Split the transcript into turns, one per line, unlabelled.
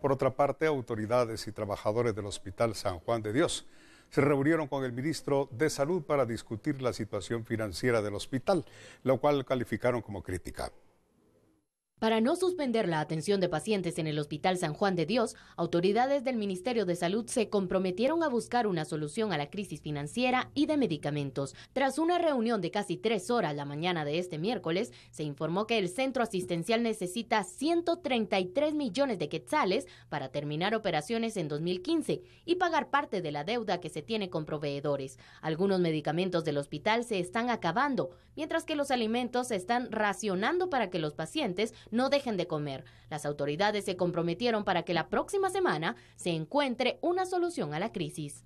Por otra parte, autoridades y trabajadores del Hospital San Juan de Dios se reunieron con el ministro de Salud para discutir la situación financiera del hospital, lo cual calificaron como crítica.
Para no suspender la atención de pacientes en el Hospital San Juan de Dios, autoridades del Ministerio de Salud se comprometieron a buscar una solución a la crisis financiera y de medicamentos. Tras una reunión de casi tres horas la mañana de este miércoles, se informó que el centro asistencial necesita 133 millones de quetzales para terminar operaciones en 2015 y pagar parte de la deuda que se tiene con proveedores. Algunos medicamentos del hospital se están acabando, mientras que los alimentos se están racionando para que los pacientes no dejen de comer. Las autoridades se comprometieron para que la próxima semana se encuentre una solución a la crisis.